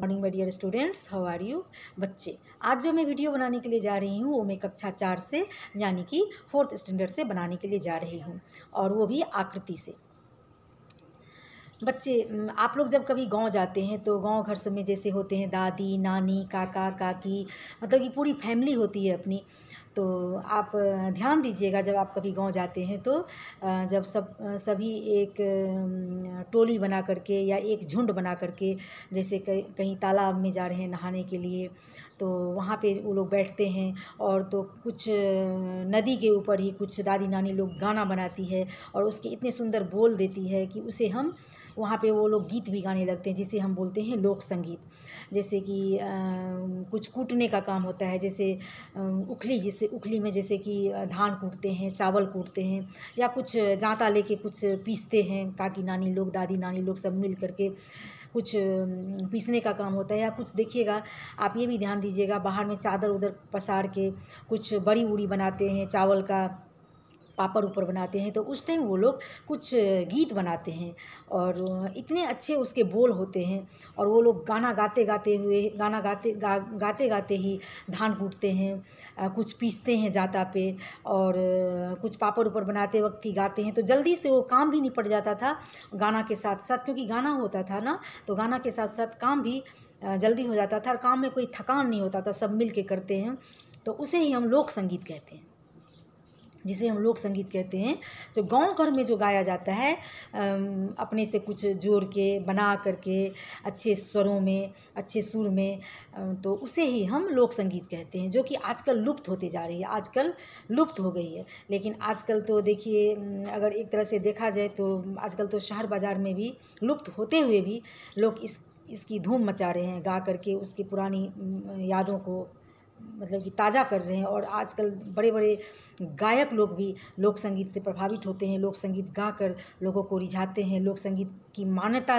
morning my dear students how are you बच्चे आज जो मैं वीडियो बनाने के लिए जा रही हूँ वो मैं कक्षा चार से यानी कि फोर्थ स्टैंडर्ड से बनाने के लिए जा रही हूँ और वो भी आकृति से बच्चे आप लोग जब कभी गांव जाते हैं तो गांव घर सब में जैसे होते हैं दादी नानी काका काकी मतलब कि पूरी फैमिली होती है अपनी तो आप ध्यान दीजिएगा जब आप कभी गाँव जाते हैं तो जब सब सभी एक टोली बना करके या एक झुंड बना करके जैसे कहीं तालाब में जा रहे हैं नहाने के लिए तो वहाँ पे वो लोग बैठते हैं और तो कुछ नदी के ऊपर ही कुछ दादी नानी लोग गाना बनाती है और उसके इतने सुंदर बोल देती है कि उसे हम वहाँ पे वो लोग गीत भी गाने लगते हैं जिसे हम बोलते हैं लोक संगीत जैसे कि कुछ कूटने का काम होता है जैसे उखली जैसे उखली में जैसे कि धान कूटते हैं चावल कूटते हैं या कुछ जाँता लेके कुछ पीसते हैं काकी नानी लोग दादी नानी लोग सब मिल करके कुछ पीसने का काम होता है या कुछ देखिएगा आप ये भी ध्यान दीजिएगा बाहर में चादर उदर पसार के कुछ बड़ी उड़ी बनाते हैं चावल का पापड़ ऊपर बनाते हैं तो उस टाइम वो लोग कुछ गीत बनाते हैं और इतने अच्छे उसके बोल होते हैं और वो लोग गाना गाते गाते हुए गाना गाते गा, गाते गाते ही धान कूटते हैं कुछ पीसते हैं जाता पे और कुछ पापड़ ऊपर बनाते वक्त ही गाते हैं तो जल्दी से वो काम भी निपट जाता था गाना के साथ साथ क्योंकि गाना होता था ना तो गाना के साथ साथ काम भी जल्दी हो जाता था और काम में कोई थकान नहीं होता था सब मिल के करते हैं तो उसे ही हम लोक संगीत कहते हैं जिसे हम लोक संगीत कहते हैं जो गांव घर में जो गाया जाता है अपने से कुछ जोड़ के बना करके अच्छे स्वरों में अच्छे सुर में तो उसे ही हम लोक संगीत कहते हैं जो कि आजकल लुप्त होती जा रही है आजकल लुप्त हो गई है लेकिन आजकल तो देखिए अगर एक तरह से देखा जाए तो आजकल तो शहर बाज़ार में भी लुप्त होते हुए भी लोग इस इसकी धूम मचा रहे हैं गा करके उसकी पुरानी यादों को मतलब कि ताज़ा कर रहे हैं और आजकल बड़े बड़े गायक लोग भी लोक संगीत से प्रभावित होते हैं लोक संगीत गाकर लोगों को रिझाते हैं लोक संगीत की मान्यता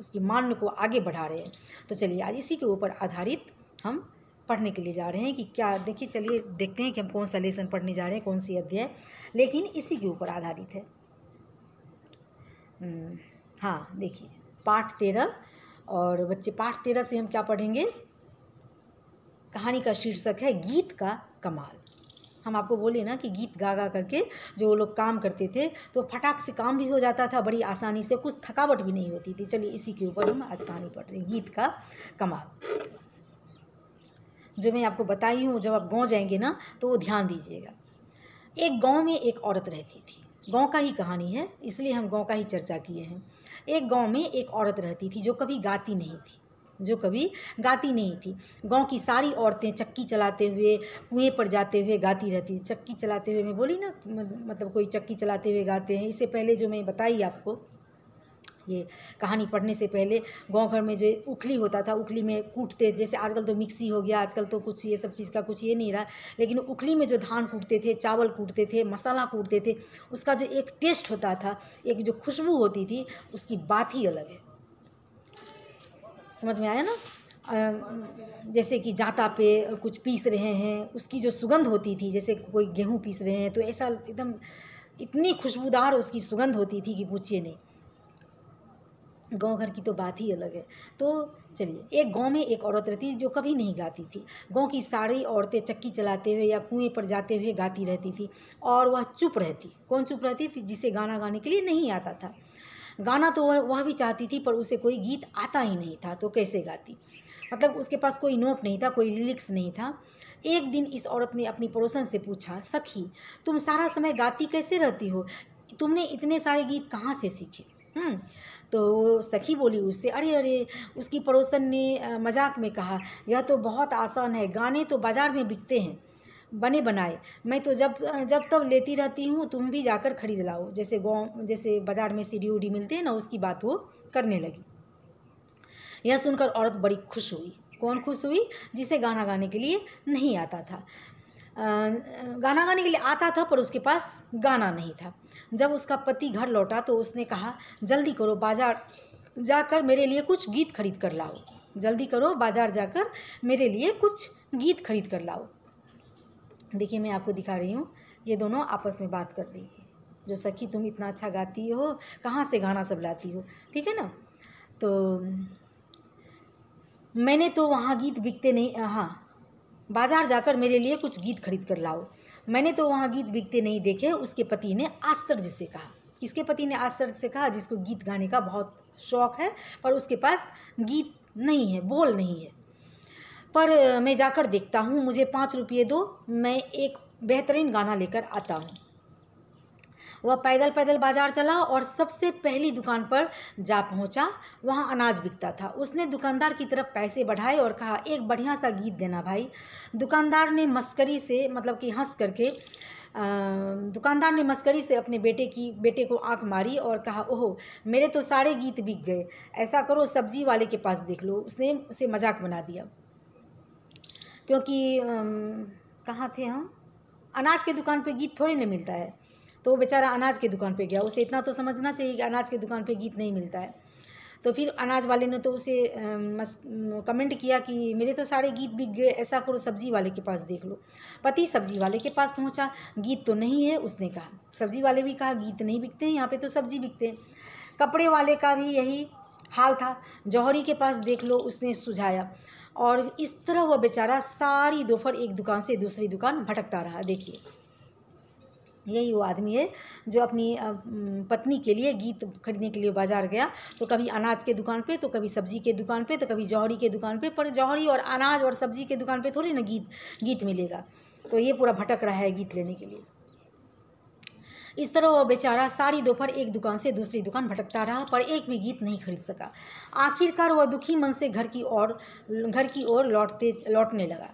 उसकी मान्य को आगे बढ़ा रहे हैं तो चलिए आज इसी के ऊपर आधारित हम पढ़ने के लिए जा रहे हैं कि क्या देखिए चलिए देखते हैं कि हम कौन सा लेसन पढ़ने जा रहे हैं कौन सी अध्याय लेकिन इसी के ऊपर आधारित है हाँ देखिए पाठ तेरह और बच्चे पाठ तेरह से हम क्या पढ़ेंगे कहानी का शीर्षक है गीत का कमाल हम आपको बोले ना कि गीत गा गा करके जो लोग काम करते थे तो फटाक से काम भी हो जाता था बड़ी आसानी से कुछ थकावट भी नहीं होती थी चलिए इसी के ऊपर हम आज कहानी पढ़ रहे हैं गीत का कमाल जो मैं आपको बताई हूँ जब आप गाँव जाएंगे ना तो वो ध्यान दीजिएगा एक गाँव में एक औरत रहती थी गाँव का ही कहानी है इसलिए हम गाँव का ही चर्चा किए हैं एक गाँव में एक औरत रहती थी जो कभी गाती नहीं थी जो कभी गाती नहीं थी गांव की सारी औरतें चक्की चलाते हुए कुएं पर जाते हुए गाती रहती चक्की चलाते हुए मैं बोली ना मतलब कोई चक्की चलाते हुए गाते हैं इससे पहले जो मैं बताई आपको ये कहानी पढ़ने से पहले गांव घर में जो उखली होता था उखली में कूटते जैसे आजकल तो मिक्सी हो गया आजकल तो कुछ ये सब चीज़ का कुछ ये नहीं रहा लेकिन उखली में जो धान कूटते थे चावल कूटते थे मसाला कूटते थे उसका जो एक टेस्ट होता था एक जो खुशबू होती थी उसकी बात ही अलग है समझ में आया ना जैसे कि जाता पे कुछ पीस रहे हैं उसकी जो सुगंध होती थी जैसे कोई गेहूँ पीस रहे हैं तो ऐसा एकदम इतनी खुशबूदार उसकी सुगंध होती थी कि पूछिए नहीं गांव घर की तो बात ही अलग है तो चलिए एक गांव में एक औरत रहती जो कभी नहीं गाती थी गांव की सारी औरतें चक्की चलाते हुए या कुएं पर जाते हुए गाती रहती थी और वह चुप रहती कौन चुप रहती थी जिसे गाना गाने के लिए नहीं आता था गाना तो वह भी चाहती थी पर उसे कोई गीत आता ही नहीं था तो कैसे गाती मतलब उसके पास कोई नोट नहीं था कोई लिरिक्स नहीं था एक दिन इस औरत ने अपनी पड़ोसन से पूछा सखी तुम सारा समय गाती कैसे रहती हो तुमने इतने सारे गीत कहाँ से सीखे हम्म, तो सखी बोली उससे अरे अरे उसकी पड़ोसन ने मजाक में कहा यह तो बहुत आसान है गाने तो बाज़ार में बिकते हैं बने बनाए मैं तो जब जब तब लेती रहती हूँ तुम भी जाकर खरीद लाओ जैसे गाँव जैसे बाज़ार में सीढ़ी उड़ी मिलते हैं ना उसकी बात वो करने लगी यह सुनकर औरत बड़ी खुश हुई कौन खुश हुई जिसे गाना गाने के लिए नहीं आता था गाना गाने के लिए आता था पर उसके पास गाना नहीं था जब उसका पति घर लौटा तो उसने कहा जल्दी करो बाजार जाकर मेरे लिए कुछ गीत खरीद कर लाओ जल्दी करो बाजार जाकर मेरे लिए कुछ गीत खरीद कर लाओ देखिए मैं आपको दिखा रही हूँ ये दोनों आपस में बात कर रही है जो सखी तुम इतना अच्छा गाती हो कहाँ से गाना सब लाती हो ठीक है ना तो मैंने तो वहाँ गीत बिकते नहीं हाँ बाज़ार जाकर मेरे लिए कुछ गीत खरीद कर लाओ मैंने तो वहाँ गीत बिकते नहीं देखे उसके पति ने आश्चर्य से कहा किसके पति ने आश्चर्य से कहा जिसको गीत गाने का बहुत शौक है पर उसके पास गीत नहीं है बोल नहीं है पर मैं जाकर देखता हूँ मुझे पाँच रुपये दो मैं एक बेहतरीन गाना लेकर आता हूँ वह पैदल पैदल बाजार चला और सबसे पहली दुकान पर जा पहुंचा वहां अनाज बिकता था उसने दुकानदार की तरफ पैसे बढ़ाए और कहा एक बढ़िया सा गीत देना भाई दुकानदार ने मस्करी से मतलब कि हंस करके दुकानदार ने मस्करी से अपने बेटे की बेटे को आंख मारी और कहा ओहो मेरे तो सारे गीत बिक गए ऐसा करो सब्जी वाले के पास देख लो उसने उसे मजाक बना दिया क्योंकि कहाँ थे हम अनाज के दुकान पे गीत थोड़ी नहीं मिलता है तो वो बेचारा अनाज के दुकान पे गया उसे इतना तो समझना चाहिए कि अनाज के दुकान पे गीत नहीं मिलता है तो फिर अनाज वाले ने तो उसे मस, कमेंट किया कि मेरे तो सारे गीत बिक गए ऐसा करो सब्जी वाले के पास देख लो पति सब्जी वाले के पास पहुँचा गीत तो नहीं है उसने कहा सब्जी वाले भी कहा गीत नहीं बिकते हैं यहाँ पर तो सब्जी बिकते हैं कपड़े वाले का भी यही हाल था जौहरी के पास देख लो उसने सुझाया और इस तरह वह बेचारा सारी दोपहर एक दुकान से दूसरी दुकान भटकता रहा देखिए यही वो आदमी है जो अपनी पत्नी के लिए गीत खरीदने के लिए बाज़ार गया तो कभी अनाज के दुकान पे तो कभी सब्ज़ी के दुकान पे तो कभी जौहरी के दुकान पे पर जौहरी और अनाज और सब्ज़ी के दुकान पे थोड़ी ना गीत गीत मिलेगा तो ये पूरा भटक रहा है गीत लेने के लिए इस तरह वह बेचारा सारी दोपहर एक दुकान से दूसरी दुकान भटकता रहा पर एक भी गीत नहीं खरीद सका आखिरकार वह दुखी मन से घर की ओर घर की ओर लौटते लौटने लगा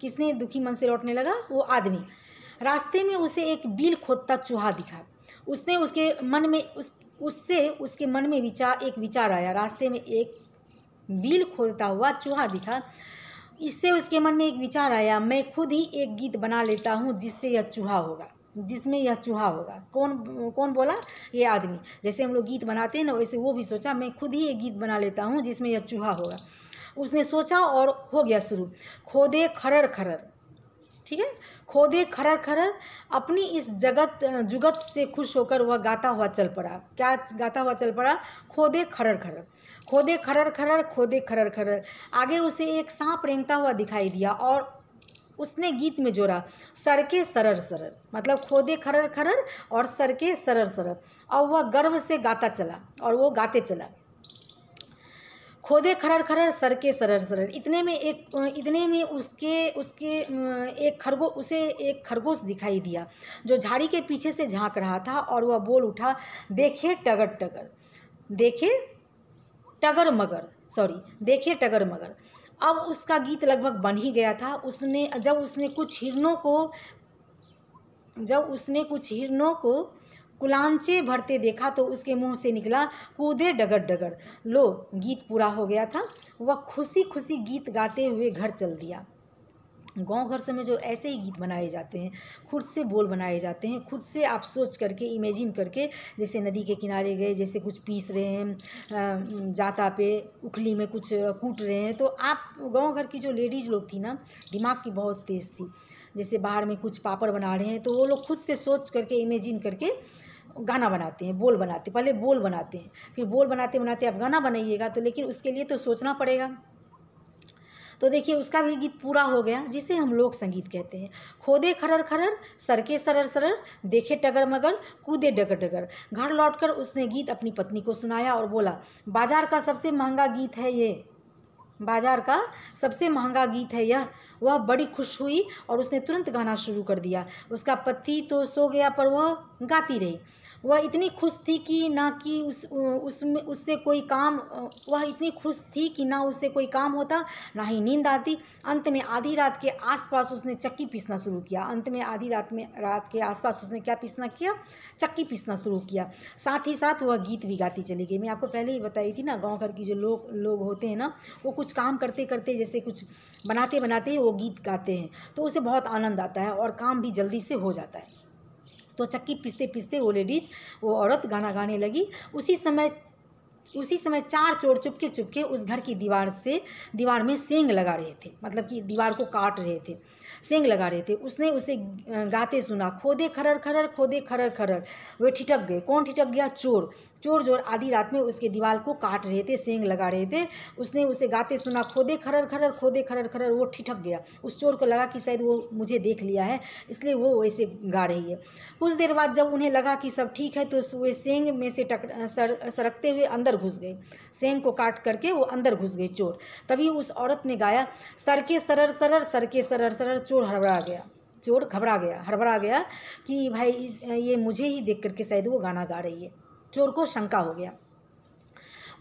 किसने दुखी मन से लौटने लगा वो आदमी रास्ते में उसे एक बिल खोदता चूहा दिखा उसने उसके मन में उस उससे उसके मन में विचार एक विचार आया रास्ते में एक बिल खोदता हुआ चूहा दिखा इससे उसके मन में एक विचार आया मैं खुद ही एक गीत बना लेता हूँ जिससे यह चूहा होगा जिसमें यह चूहा होगा कौन कौन बोला ये आदमी जैसे हम लोग गीत बनाते हैं ना वैसे वो भी सोचा मैं खुद ही एक गीत बना लेता हूँ जिसमें यह चूहा होगा उसने सोचा और हो गया शुरू खोदे खरर खरर ठीक है खोदे खरर खरर अपनी इस जगत जुगत से खुश होकर वह गाता हुआ चल पड़ा क्या गाता हुआ चल पड़ा खोदे खरर खरर खोदे खरर खरर खोदे खरर खरर आगे उसे एक सांप रेंगता हुआ दिखाई दिया और उसने गीत में जोड़ा सर के सरर सरर मतलब खोदे खरर खरर और सर के सरर सरर और वह गर्व से गाता चला और वो गाते चला खोदे खरर खरर सर के सरर सरर इतने में एक इतने में उसके उसके एक खरगो उसे एक खरगोश दिखाई दिया जो झाड़ी के पीछे से झांक रहा था और वह बोल उठा देखे टगर टगर देखे टगर मगर सॉरी देखे टगर मगर अब उसका गीत लगभग बन ही गया था उसने जब उसने कुछ हिरनों को जब उसने कुछ हिरनों को कुलांचे भरते देखा तो उसके मुंह से निकला कूदे डगर डगर लो गीत पूरा हो गया था वह खुशी खुशी गीत गाते हुए घर चल दिया गांव घर से में जो ऐसे ही गीत बनाए जाते हैं खुद से बोल बनाए जाते हैं खुद से आप सोच करके इमेजिन करके जैसे नदी के किनारे गए जैसे कुछ पीस रहे हैं जाता पे उखली में कुछ कूट रहे हैं तो आप गांव घर की जो लेडीज़ लोग थी ना दिमाग की बहुत तेज़ थी जैसे बाहर में कुछ पापड़ बना रहे हैं तो वो लोग खुद से सोच करके इमेजिन करके गाना बनाते हैं बोल बनाते पहले बोल बनाते हैं फिर बोल बनाते बनाते आप गाना बनाइएगा तो लेकिन उसके लिए तो सोचना पड़ेगा तो देखिए उसका भी गीत पूरा हो गया जिसे हम लोक संगीत कहते हैं खोदे खरर खरर सरके सरर सरर देखे टगर मगर कूदे डगर डगर घर लौटकर उसने गीत अपनी पत्नी को सुनाया और बोला बाजार का सबसे महंगा गीत है ये बाजार का सबसे महंगा गीत है यह वह बड़ी खुश हुई और उसने तुरंत गाना शुरू कर दिया उसका पति तो सो गया पर वह गाती रही वह इतनी खुश थी कि ना कि उस उसमें उससे कोई काम वह इतनी खुश थी कि ना उससे कोई काम होता ना ही नींद आती अंत में आधी रात के आसपास उसने चक्की पीसना शुरू किया अंत में आधी रात में रात के आसपास उसने क्या पीसना किया चक्की पीसना शुरू किया साथ ही साथ वह गीत भी गाती चली गई मैं आपको पहले ही बताई थी ना गाँव घर की जो लोग लोग होते हैं ना वो कुछ काम करते करते जैसे कुछ बनाते बनाते वो गीत गाते हैं तो उसे बहुत आनंद आता है और काम भी जल्दी से हो जाता है तो चक्की पीसते पीसते वो लेडीज वो औरत गाना गाने लगी उसी समय उसी समय चार चोर चुपके चुपके उस घर की दीवार से दीवार में सेंग लगा रहे थे मतलब कि दीवार को काट रहे थे सेंग लगा रहे थे उसने उसे गाते सुना खोदे खरर खरर खोदे खरर खरर वे ठिठक गए कौन ठिठक गया चोर चोर जोर आधी रात में उसके दीवार को काट रहे थे सेंग लगा रहे थे उसने उसे गाते सुना खोदे खरर खरर खोदे खरर खरर वो ठिठक गया उस चोर को लगा कि शायद वो मुझे देख लिया है इसलिए वो वैसे गा रही है कुछ देर बाद जब उन्हें लगा कि सब ठीक है तो वे सेंग में से टक सर, सरकते हुए अंदर घुस गए सेंग को काट करके वो अंदर घुस गए चोर तभी उस औरत ने गाया सर के सरर सरर सर के सरर सरर चोर हड़बड़ा गया चोर घबरा गया हड़बड़ा गया कि भाई इस ये मुझे ही देख करके शायद वो गाना गा रही है चोर को शंका हो गया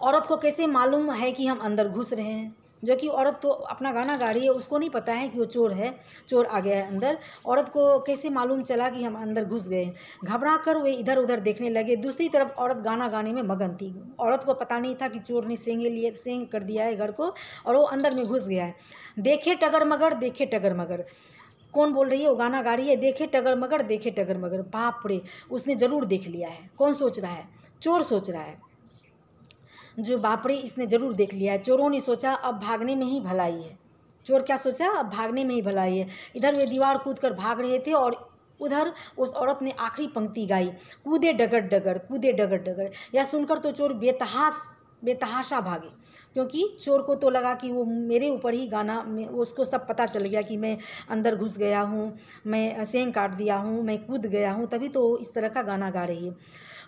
औरत को कैसे मालूम है कि हम अंदर घुस रहे हैं जो कि औरत तो अपना गाना गा रही है उसको नहीं पता है कि वो चोर है चोर आ गया है अंदर औरत को कैसे मालूम चला कि हम अंदर घुस गए घबरा कर वे इधर उधर देखने लगे दूसरी तरफ औरत गाना गाने में मगन थी औरत को पता नहीं था कि चोर ने सेंगे लिए सेंग कर दिया है घर को और वो अंदर में घुस गया है देखे टगर मगर देखे टगर मगर कौन बोल रही है वो गाना गा रही है देखे टगर मगर देखे टगर मगर बाप रे उसने ज़रूर देख लिया है कौन सोच रहा है चोर सोच रहा है जो बापरे इसने ज़रूर देख लिया है चोरों ने सोचा अब भागने में ही भलाई है चोर क्या सोचा अब भागने में ही भलाई है इधर वे दीवार कूद कर भाग रहे थे और उधर उस औरत ने आखिरी पंक्ति गाई कूदे डगर डगर कूदे डगर डगर यह सुनकर तो चोर बेतहास बेतहाशा भागे क्योंकि चोर को तो लगा कि वो मेरे ऊपर ही गाना उसको सब पता चल गया कि मैं अंदर घुस गया हूँ मैं सेंग काट दिया हूँ मैं कूद गया हूँ तभी तो इस तरह का गाना गा रही है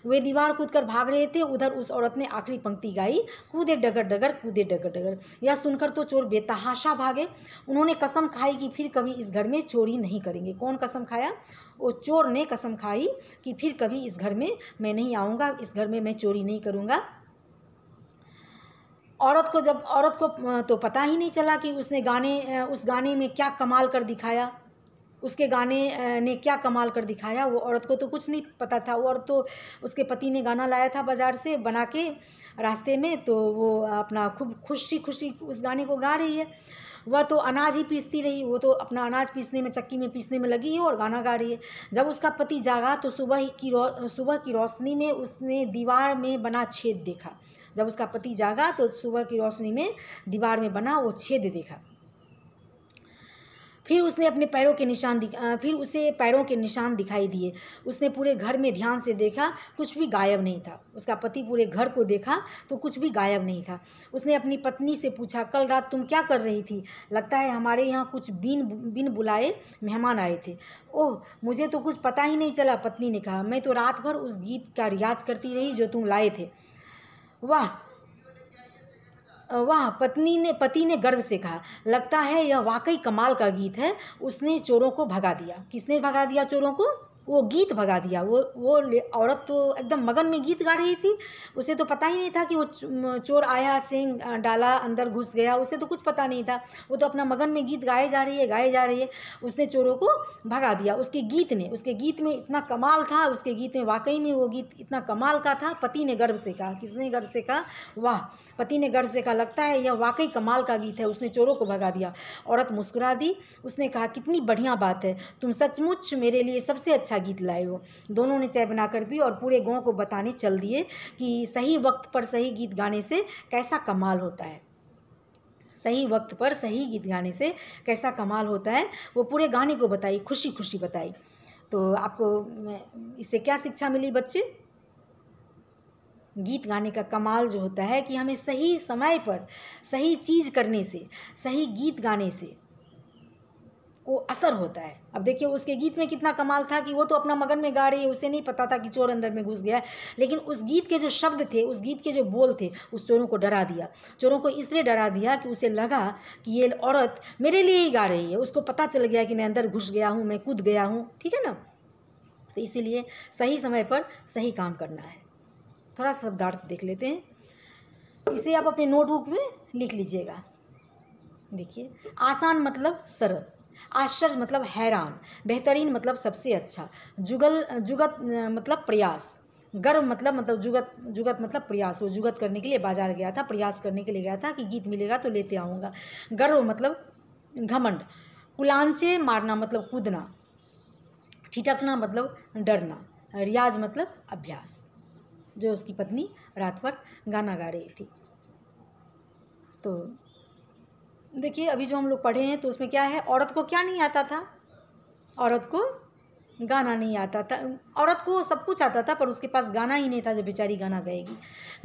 वे दीवार कूद कर भाग रहे थे उधर उस औरत ने आखिरी पंक्ति गाई कूदे डगर डगर कूदे डगर डगर यह सुनकर तो चोर बेतहाशा भागे उन्होंने कसम खाई कि फिर कभी इस घर में चोरी नहीं करेंगे कौन कसम खाया वो चोर ने कसम खाई कि फिर कभी इस घर में मैं नहीं आऊँगा इस घर में मैं चोरी नहीं करूँगा औरत को जब औरत को तो पता ही नहीं चला कि उसने गाने उस गाने में क्या कमाल कर दिखाया उसके गाने ने क्या कमाल कर दिखाया वो औरत को तो कुछ नहीं पता था वो औरत तो उसके पति ने गाना लाया था बाज़ार से बना के रास्ते में तो वो अपना खूब खुशी खुशी उस गाने को गा रही है वह तो अनाज ही पीसती रही वो तो अपना अनाज पीसने में चक्की में पीसने में लगी है और गाना गा रही है जब उसका पति जागा तो सुबह ही की सुबह की रोशनी में उसने दीवार में बना छेद देखा जब उसका पति जागा तो सुबह की रोशनी में दीवार में बना वो छेद देखा फिर उसने अपने पैरों के निशान दिखा फिर उसे पैरों के निशान दिखाई दिए उसने पूरे घर में ध्यान से देखा कुछ भी गायब नहीं था उसका पति पूरे घर को देखा तो कुछ भी गायब नहीं था उसने अपनी पत्नी से पूछा कल रात तुम क्या कर रही थी लगता है हमारे यहाँ कुछ बिन बिन बुलाए मेहमान आए थे ओह मुझे तो कुछ पता ही नहीं चला पत्नी ने कहा मैं तो रात भर उस गीत का रियाज करती रही जो तुम लाए थे वाह वाह पत्नी ने पति ने गर्व से कहा लगता है यह वाकई कमाल का गीत है उसने चोरों को भगा दिया किसने भगा दिया चोरों को वो गीत भगा दिया वो वो औरत तो एकदम मगन में गीत गा रही थी उसे तो पता ही नहीं था कि वो चोर आया सिंह डाला अंदर घुस गया उसे तो कुछ पता नहीं था वो तो अपना मगन में गीत गाए जा रही है गाए जा रही है उसने चोरों को भगा दिया उसके गीत ने उसके गीत में इतना कमाल था उसके गीत में वाकई में वो गीत इतना कमाल का था पति ने गर्व से कहा किसने गर्व से कहा वाह पति ने गर्व से कहा लगता है यह वाकई कमाल का गीत है उसने चोरों को भगा दिया औरत मुस्कुरा दी उसने कहा कितनी बढ़िया बात है तुम सचमुच मेरे लिए सबसे अच्छा अच्छा गीत लाए हो दोनों ने चाय बनाकर पी और पूरे गांव को बताने चल दिए कि सही वक्त पर सही गीत गाने से कैसा कमाल होता है सही वक्त पर सही गीत गाने से कैसा कमाल होता है वो पूरे गाने को बताई खुशी खुशी बताई तो आपको इससे क्या शिक्षा मिली बच्चे गीत गाने का कमाल जो होता है कि हमें सही समय पर सही चीज़ करने से सही गीत गाने से को असर होता है अब देखिए उसके गीत में कितना कमाल था कि वो तो अपना मगन में गा रही है उसे नहीं पता था कि चोर अंदर में घुस गया है लेकिन उस गीत के जो शब्द थे उस गीत के जो बोल थे उस चोरों को डरा दिया चोरों को इसलिए डरा दिया कि उसे लगा कि ये औरत मेरे लिए ही गा रही है उसको पता चल गया कि मैं अंदर घुस गया हूँ मैं कूद गया हूँ ठीक है ना तो इसीलिए सही समय पर सही काम करना है थोड़ा शब्दार्थ देख लेते हैं इसे आप अपने नोटबुक में लिख लीजिएगा देखिए आसान मतलब सरल आश्चर्य मतलब हैरान बेहतरीन मतलब सबसे अच्छा जुगल जुगत मतलब प्रयास गर्व मतलब मतलब जुगत जुगत मतलब प्रयास वो जुगत करने के लिए बाजार गया था प्रयास करने के लिए गया था कि गीत मिलेगा तो लेते आऊँगा गर्व मतलब घमंड कुलांचे मारना मतलब कूदना ठिटकना मतलब डरना रियाज मतलब अभ्यास जो उसकी पत्नी रात भर गाना गा रही थी तो देखिए अभी जो हम लोग पढ़े हैं तो उसमें क्या है औरत को क्या नहीं आता था औरत को गाना नहीं आता था औरत को सब कुछ आता था पर उसके पास गाना ही नहीं था जब बेचारी गाना गाएगी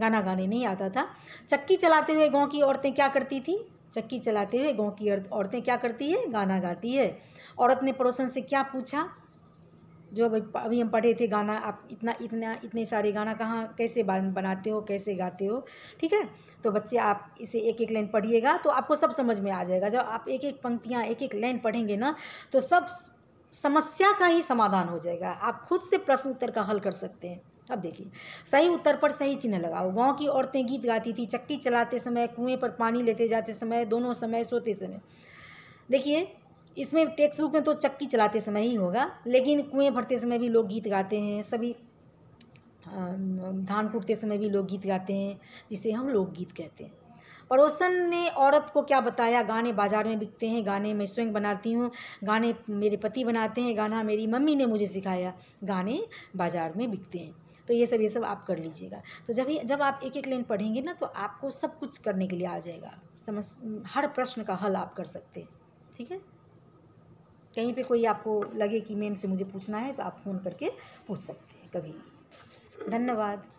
गाना गाने नहीं आता था चक्की चलाते हुए गांव की औरतें क्या करती थी चक्की चलाते हुए गांव की औरतें क्या करती है गाना गाती है औरत ने पड़ोसन से क्या पूछा जो अभी हम पढ़े थे गाना आप इतना इतना इतने सारे गाना कहाँ कैसे बनाते हो कैसे गाते हो ठीक है तो बच्चे आप इसे एक एक लाइन पढ़िएगा तो आपको सब समझ में आ जाएगा जब आप एक एक पंक्तियाँ एक एक लाइन पढ़ेंगे ना तो सब समस्या का ही समाधान हो जाएगा आप खुद से प्रश्न उत्तर का हल कर सकते हैं अब देखिए सही उत्तर पर सही चिन्ह लगाओ गांव की औरतें गीत गाती थी चक्की चलाते समय कुएं पर पानी लेते जाते समय दोनों समय सोते समय देखिए इसमें टेक्स्ट बुक में तो चक्की चलाते समय ही होगा लेकिन कुएँ भरते समय भी लोग गीत गाते हैं सभी धान कूटते समय भी लोग गीत गाते हैं जिसे हम लोग गीत कहते हैं पड़ोसन ने औरत को क्या बताया गाने बाज़ार में बिकते हैं गाने मैं स्वयं बनाती हूँ गाने मेरे पति बनाते हैं गाना मेरी मम्मी ने मुझे सिखाया गाने बाज़ार में बिकते हैं तो ये सब ये सब आप कर लीजिएगा तो जब जब आप एक एक लाइन पढ़ेंगे ना तो आपको सब कुछ करने के लिए आ जाएगा समझ हर प्रश्न का हल आप कर सकते हैं ठीक है कहीं पे कोई आपको लगे कि मैम से मुझे पूछना है तो आप फ़ोन करके पूछ सकते हैं कभी धन्यवाद